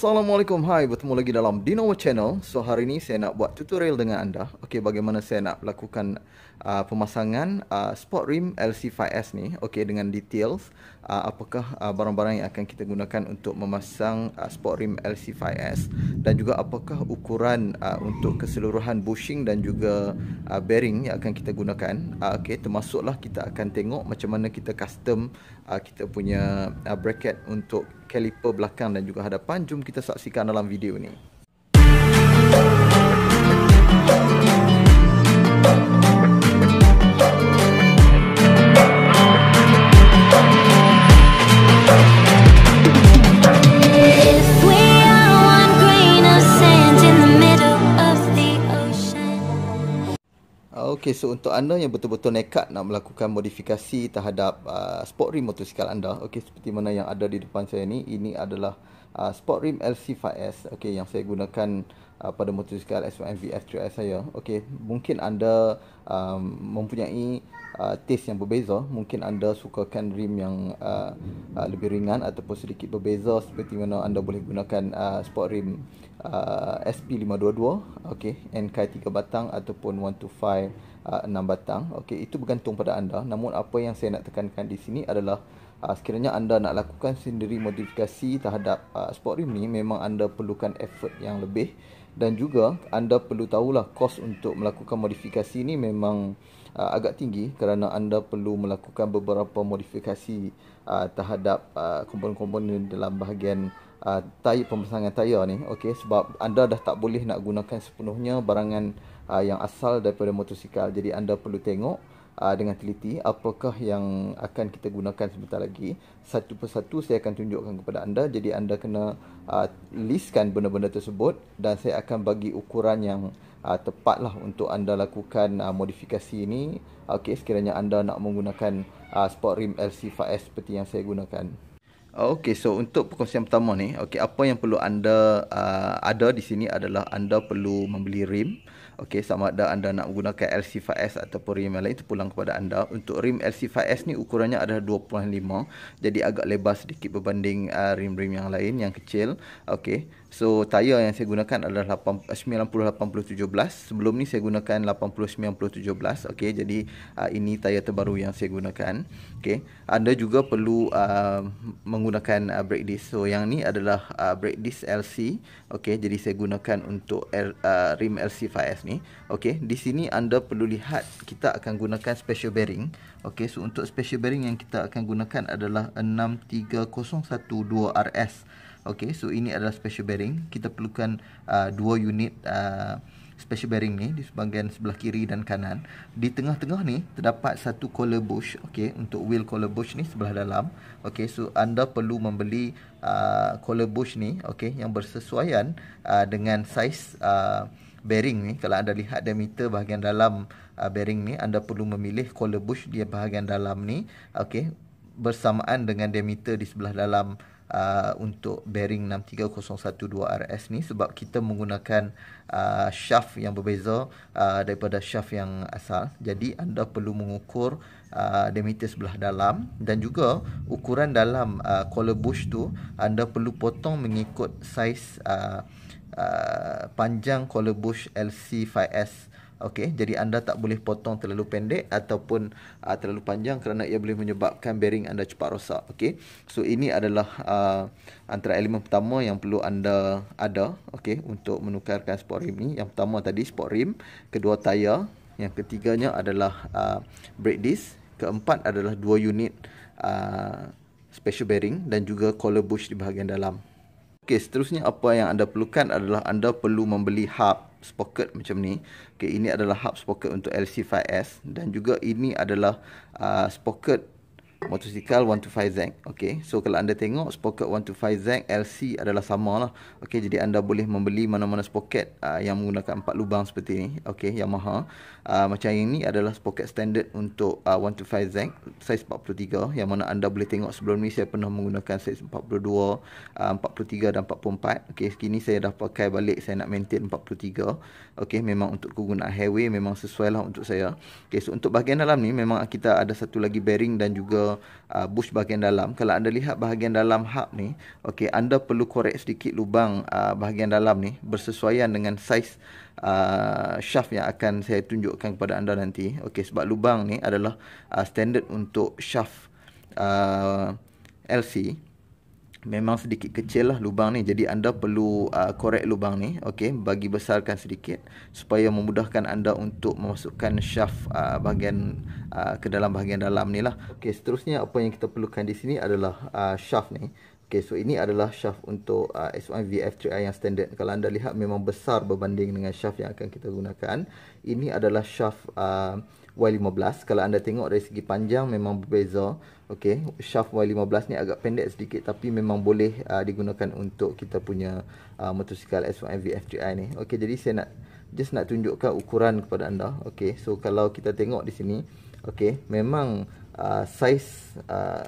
Assalamualaikum Hai bertemu lagi dalam Dino Channel So hari ini saya nak buat tutorial dengan anda Okey bagaimana saya nak lakukan uh, pemasangan uh, spot rim LC5S ni Okey dengan details uh, apakah ah, barang-barang uh, yang akan kita gunakan untuk memasang uh, sport rim LC5S dan juga apakah ukuran uh, untuk keseluruhan bushing dan juga uh, bearing yang akan kita gunakan uh, okey termasuklah kita akan tengok macam mana kita custom uh, kita punya uh, bracket untuk kaliper belakang dan juga hadapan jom kita saksikan dalam video ni Okey, so untuk anda yang betul-betul nekat nak melakukan modifikasi terhadap uh, sport rim motosikal anda, okey seperti mana yang ada di depan saya ni, ini adalah uh, sport rim LC5S, okey yang saya gunakan uh, pada motosikal S1 MV 3 s saya. Okey, mungkin anda um, mempunyai uh, taste yang berbeza mungkin anda sukakan rim yang uh, uh, lebih ringan ataupun sedikit berbeza seperti mana anda boleh gunakan uh, sport rim uh, SP522 okay, NK 3 batang ataupun 125 uh, 6 batang okay, itu bergantung pada anda namun apa yang saya nak tekankan di sini adalah uh, sekiranya anda nak lakukan sendiri modifikasi terhadap uh, sport rim ni memang anda perlukan effort yang lebih dan juga anda perlu tahulah kos untuk melakukan modifikasi ni memang uh, agak tinggi kerana anda perlu melakukan beberapa modifikasi uh, terhadap uh, komponen-komponen dalam bahagian uh, tayar pemasangan tayar ni okey sebab anda dah tak boleh nak gunakan sepenuhnya barangan uh, yang asal daripada motosikal jadi anda perlu tengok uh, dengan teliti apakah yang akan kita gunakan sebentar lagi satu persatu saya akan tunjukkan kepada anda jadi anda kena uh, listkan benda-benda tersebut dan saya akan bagi ukuran yang uh, tepatlah untuk anda lakukan uh, modifikasi ini okey sekiranya anda nak menggunakan uh, sport rim LC 5S seperti yang saya gunakan okey so untuk perkongsian pertama ni okey apa yang perlu anda uh, ada di sini adalah anda perlu membeli rim okey sama ada anda nak menggunakan LC 5S ataupun rim yang lain itu pulang kepada anda untuk rim LC 5S ni ukurannya adalah 2.5 jadi agak lebar sedikit berbanding uh, rim-rim yang lain yang kecil okey So tayar yang saya gunakan adalah 89/80 17. Eh, Sebelum ni saya gunakan 89/80 17. Okay, jadi uh, ini tayar terbaru yang saya gunakan. Okay. Anda juga perlu uh, menggunakan uh, brake disc. So yang ni adalah uh, brake disc LC. Okay. jadi saya gunakan untuk L, uh, rim LC5S ni. Okay. di sini anda perlu lihat kita akan gunakan special bearing. Okay. so untuk special bearing yang kita akan gunakan adalah 63012RS. Okay, so ini adalah special bearing. Kita perlukan uh, dua unit uh, special bearing ni di sebahagian sebelah kiri dan kanan. Di tengah-tengah ni terdapat satu collar bush. Okay, untuk wheel collar bush ni sebelah dalam. Okay, so anda perlu membeli uh, collar bush ni. Okay, yang bersesuaian uh, dengan saiz. Uh, bearing ni kalau anda lihat diameter bahagian dalam uh, bearing ni anda perlu memilih collar bush dia bahagian dalam ni okay, bersamaan dengan diameter di sebelah dalam uh, untuk bearing 63012RS ni sebab kita menggunakan uh, shaft yang berbeza uh, daripada shaft yang asal. Jadi anda perlu mengukur uh, diameter sebelah dalam dan juga ukuran dalam uh, collar bush tu anda perlu potong mengikut saiz uh, uh, panjang collar bush LC5S Okey, jadi anda tak boleh potong terlalu pendek ataupun uh, terlalu panjang kerana ia boleh menyebabkan bearing anda cepat rosak. Okey. So ini adalah uh, antara elemen pertama yang perlu anda ada, okey, untuk menukarkan spot rim ni. Yang pertama tadi spot rim, kedua tayar, yang ketiganya adalah uh, brake disc, keempat adalah dua unit uh, special bearing dan juga collar bush di bahagian dalam. Okey, seterusnya apa yang anda perlukan adalah anda perlu membeli hub sprocket macam ni. Okay, ini adalah hub sprocket untuk LC5S dan juga ini adalah uh, sprocket motosikal 125Z. E okay. So kalau anda tengok sprocket 125Z e LC adalah sama lah. Okay. Jadi anda boleh membeli mana-mana spoket uh, yang menggunakan empat lubang seperti ini. Okay. Yamaha. Uh, macam yang ini adalah spoket standard untuk uh, 125Z e size 43 yang mana anda boleh tengok sebelum ni saya pernah menggunakan size 42, uh, 43 dan 44. Okay. Kini saya dah pakai balik saya nak maintain 43. Okay. Memang untuk kegunaan highway memang sesuai lah untuk saya. Okay. So untuk bahagian dalam ni memang kita ada satu lagi bearing dan juga uh, bush bahagian dalam. Kalau anda lihat bahagian dalam hub ni, okey, anda perlu korek sedikit lubang uh, bahagian dalam ni bersesuaian dengan saiz uh, shaft yang akan saya tunjukkan kepada anda nanti. Okay sebab lubang ni adalah uh, standard untuk shaft uh, LC memang sedikit kecil lah lubang ni jadi anda perlu uh, korek uh, lubang ni okay, bagi besarkan sedikit supaya memudahkan anda untuk memasukkan shaft uh, bahagian uh, ke dalam bahagian dalam ni lah Okay, seterusnya apa yang kita perlukan di sini adalah uh, shaft ni Okay, so ini adalah shaft untuk uh, S1 VF3i yang standard. Kalau anda lihat memang besar berbanding dengan shaft yang akan kita gunakan. Ini adalah shaft uh, Y15. Kalau anda tengok dari segi panjang memang berbeza. Okay, shaft Y15 ni agak pendek sedikit tapi memang boleh uh, digunakan untuk kita punya uh, motosikal S1 VF3i ni. Okay, jadi saya nak just nak tunjukkan ukuran kepada anda. Okay, so kalau kita tengok di sini. Okay, memang uh, size... Uh,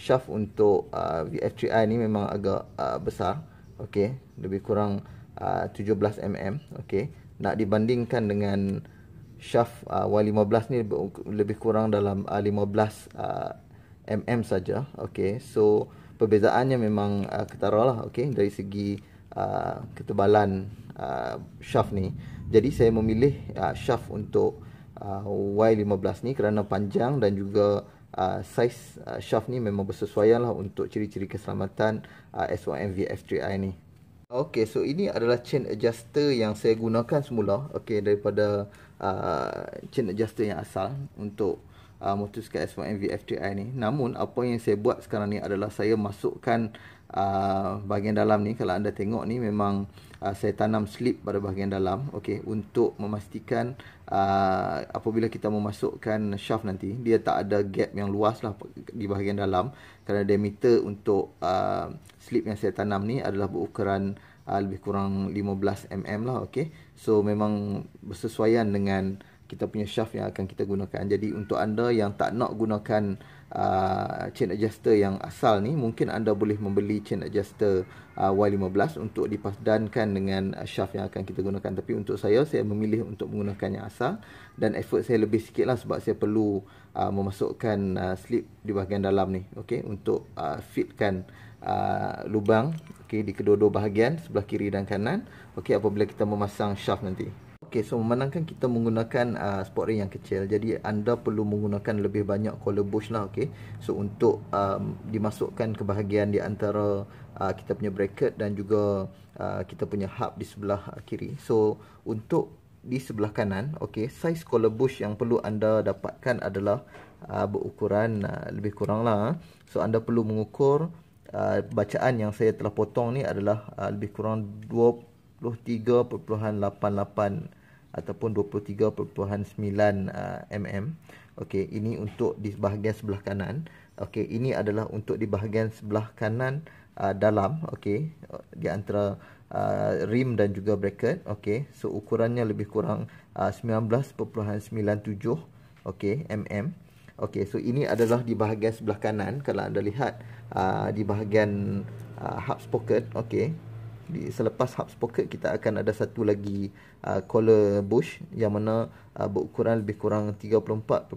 shaft untuk uh, vf 3 ni memang agak uh, besar okey lebih kurang uh, 17 mm okey nak dibandingkan dengan shaft uh, Y15 ni lebih kurang dalam uh, 15 uh, mm saja okey so perbezaannya memang uh, ketaralah okey dari segi uh, ketebalan uh, shaft ni jadi saya memilih uh, shaft untuk uh, Y15 ni kerana panjang dan juga uh, size uh, shaft ni memang bersesuaian lah untuk ciri-ciri keselamatan uh, s VF3i ni. Okay, so ini adalah chain adjuster yang saya gunakan semula. Okay, daripada uh, chain adjuster yang asal untuk uh, motosikal s 1 VF3i ni. Namun, apa yang saya buat sekarang ni adalah saya masukkan uh, bahagian dalam ni. Kalau anda tengok ni memang uh, saya tanam slip pada bahagian dalam okey untuk memastikan uh, apabila kita memasukkan shaft nanti dia tak ada gap yang luas lah di bahagian dalam kerana diameter untuk uh, slip yang saya tanam ni adalah berukuran uh, lebih kurang 15 mm lah okey so memang bersesuaian dengan kita punya shaft yang akan kita gunakan. Jadi untuk anda yang tak nak gunakan uh, chain adjuster yang asal ni, mungkin anda boleh membeli chain adjuster uh, Y15 untuk dipadankan dengan uh, shaft yang akan kita gunakan. Tapi untuk saya, saya memilih untuk menggunakan yang asal dan effort saya lebih sikit lah sebab saya perlu uh, memasukkan uh, slip di bahagian dalam ni. Okay, untuk uh, fitkan uh, lubang okay, di kedua-dua bahagian, sebelah kiri dan kanan. Okay, apabila kita memasang shaft nanti. Okey, so memandangkan kita menggunakan uh, spot ring yang kecil Jadi anda perlu menggunakan lebih banyak collar bush lah okay So untuk um, dimasukkan ke bahagian di antara uh, kita punya bracket dan juga uh, kita punya hub di sebelah uh, kiri So untuk di sebelah kanan okay Size collar bush yang perlu anda dapatkan adalah uh, berukuran uh, lebih kurang lah eh. So anda perlu mengukur uh, bacaan yang saya telah potong ni adalah uh, lebih kurang 20 23.88 ataupun 23.9 uh, mm. Okey, ini untuk di bahagian sebelah kanan. Okey, ini adalah untuk di bahagian sebelah kanan uh, dalam, okey, di antara uh, rim dan juga bracket. Okey, so ukurannya lebih kurang uh, 19.97 okey mm. Okey, so ini adalah di bahagian sebelah kanan kalau anda lihat uh, di bahagian uh, hub pocket, okey di, selepas hub pocket kita akan ada satu lagi uh, collar bush yang mana uh, berukuran lebih kurang 34.10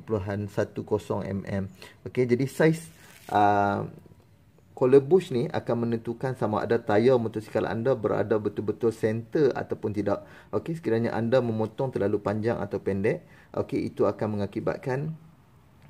mm. Okey, jadi saiz uh, collar bush ni akan menentukan sama ada tayar motosikal anda berada betul-betul center ataupun tidak. Okey, sekiranya anda memotong terlalu panjang atau pendek, okey itu akan mengakibatkan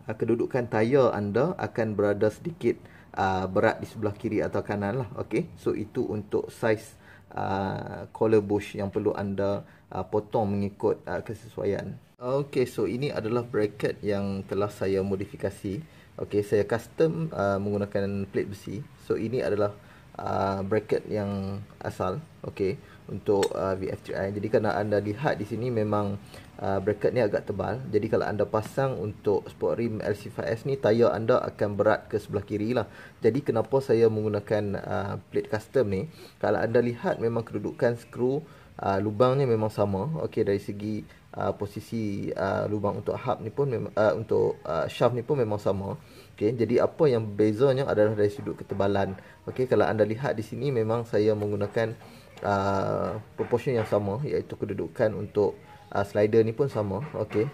uh, kedudukan tayar anda akan berada sedikit uh, berat di sebelah kiri atau kanan lah. Okay. So itu untuk size uh, collar bush yang perlu anda uh, potong mengikut uh, kesesuaian. Okay so ini adalah bracket yang telah saya modifikasi. Okay saya custom uh, menggunakan plate besi. So ini adalah uh, bracket yang asal. Okay untuk uh, VF3i. Jadi kalau anda lihat di sini memang uh, bracket ni agak tebal jadi kalau anda pasang untuk sport rim LC5S ni tayar anda akan berat ke sebelah kiri lah jadi kenapa saya menggunakan uh, plate custom ni kalau anda lihat memang kedudukan skru uh, ah, lubangnya memang sama okay, dari segi uh, posisi uh, lubang untuk hub ni pun mem- uh, untuk uh, shaft ni pun memang sama okay, jadi apa yang bezanya adalah dari sudut ketebalan okay, kalau anda lihat di sini memang saya menggunakan uh, proportion yang sama iaitu kedudukan untuk uh, slider ni pun sama okey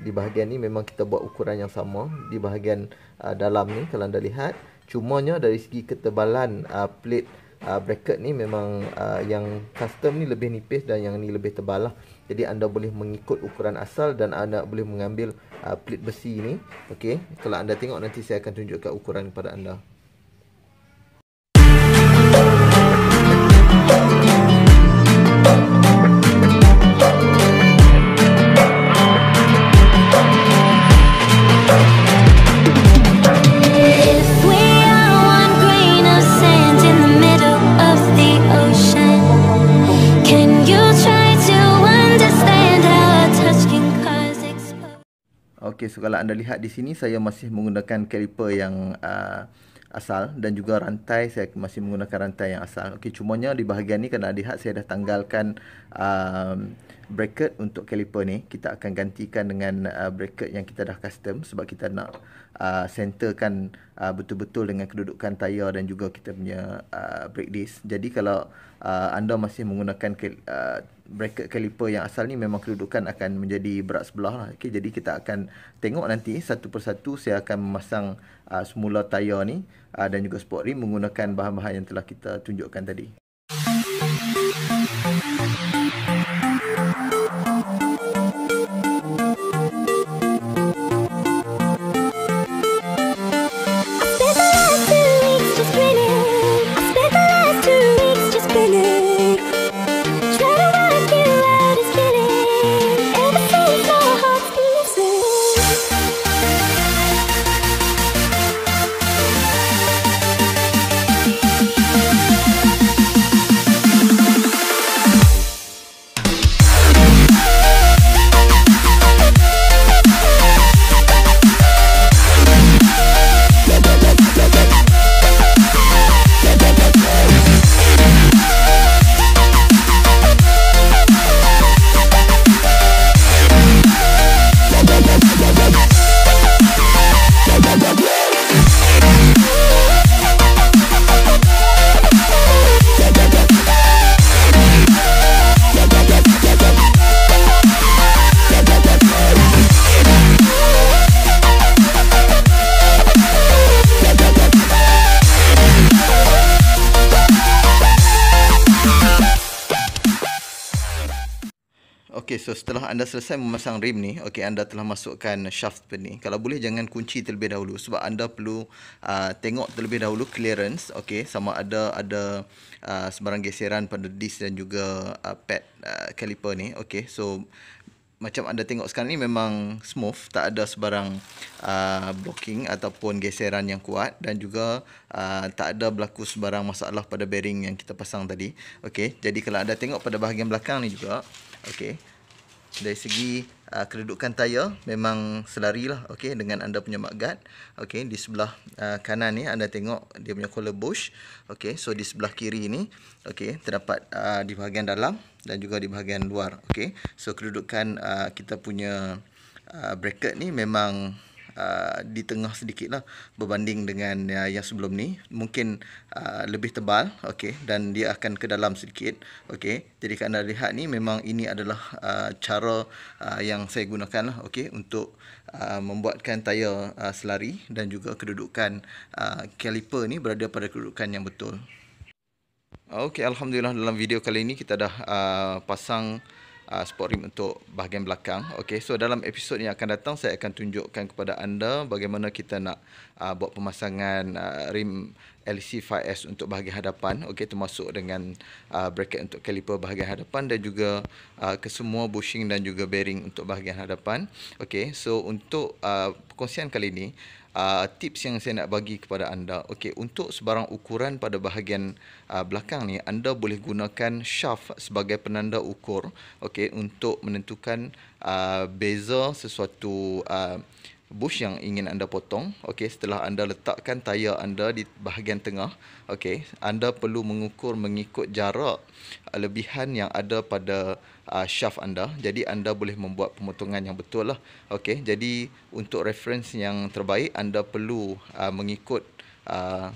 di bahagian ni memang kita buat ukuran yang sama di bahagian uh, dalam ni kalau anda lihat cumanya dari segi ketebalan uh, plate Uh, bracket ni memang uh, yang custom ni lebih nipis dan yang ni lebih tebal lah Jadi anda boleh mengikut ukuran asal dan anda boleh mengambil uh, plate besi ni Okay, kalau anda tengok nanti saya akan tunjukkan ukuran kepada anda Okey, so kalau anda lihat di sini saya masih menggunakan caliper yang uh, asal dan juga rantai saya masih menggunakan rantai yang asal. Okey, cumanya di bahagian ni kena lihat saya dah tanggalkan um, bracket untuk caliper ni. Kita akan gantikan dengan uh, bracket yang kita dah custom sebab kita nak Uh, centerkan uh, betul-betul dengan kedudukan tayar dan juga kita punya uh, brake disc. Jadi kalau uh, anda masih menggunakan ke, uh, bracket caliper yang asal ni memang kedudukan akan menjadi berat sebelah lah. Okay, jadi kita akan tengok nanti satu persatu saya akan memasang uh, semula tayar ni uh, dan juga sport rim menggunakan bahan-bahan yang telah kita tunjukkan tadi. Okey, so setelah anda selesai memasang rim ni, okey anda telah masukkan shaft pin ni. Kalau boleh jangan kunci terlebih dahulu sebab anda perlu uh, tengok terlebih dahulu clearance, okey sama ada ada uh, sebarang geseran pada disc dan juga uh, pad uh, caliper ni. Okey, so macam anda tengok sekarang ni memang smooth, tak ada sebarang uh, blocking ataupun geseran yang kuat dan juga uh, tak ada berlaku sebarang masalah pada bearing yang kita pasang tadi. Okey, jadi kalau anda tengok pada bahagian belakang ni juga okey dari segi uh, kedudukan tayar memang selari lah. Okay, dengan anda punya mark guard okey di sebelah uh, kanan ni anda tengok dia punya collar bush okey so di sebelah kiri ni okay terdapat uh, di bahagian dalam dan juga di bahagian luar Okay, so kedudukan uh, kita punya uh, bracket ni memang Uh, di tengah sedikit lah berbanding dengan uh, yang sebelum ni mungkin uh, lebih tebal okey dan dia akan ke dalam sedikit okey jadi kalau anda lihat ni memang ini adalah uh, cara uh, yang saya gunakan lah okey untuk uh, membuatkan tayar uh, selari dan juga kedudukan uh, caliper ni berada pada kedudukan yang betul okey alhamdulillah dalam video kali ini kita dah uh, pasang uh, sport rim untuk bahagian belakang. Okey, so dalam episod yang akan datang saya akan tunjukkan kepada anda bagaimana kita nak uh, buat pemasangan uh, rim LC5S untuk bahagian hadapan. Okey, termasuk dengan uh, bracket untuk kaliper bahagian hadapan dan juga uh, semua bushing dan juga bearing untuk bahagian hadapan. Okey, so untuk uh, perkongsian kali ini uh, tips yang saya nak bagi kepada anda. Okey, untuk sebarang ukuran pada bahagian uh, belakang ni, anda boleh gunakan shaft sebagai penanda ukur. Okey, untuk menentukan uh, beza sesuatu uh, bush yang ingin anda potong. Okey, setelah anda letakkan tayar anda di bahagian tengah, okey, anda perlu mengukur mengikut jarak uh, lebihan yang ada pada uh, shaft anda jadi anda boleh membuat pemotongan yang betul lah Okay, jadi untuk reference yang terbaik anda perlu uh, mengikut uh,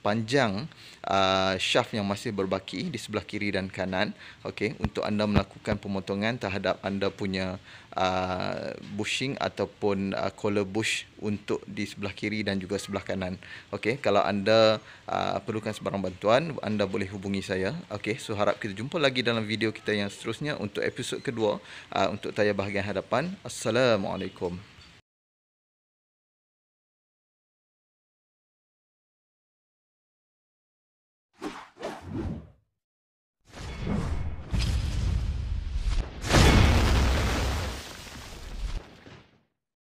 panjang uh, shaft yang masih berbaki di sebelah kiri dan kanan Okay, untuk anda melakukan pemotongan terhadap anda punya uh, bushing ataupun uh, collar bush untuk di sebelah kiri dan juga sebelah kanan Okay, kalau anda uh, perlukan sebarang bantuan anda boleh hubungi saya Okay, so harap kita jumpa lagi dalam video kita yang seterusnya untuk episod kedua uh, untuk tayar bahagian hadapan assalamualaikum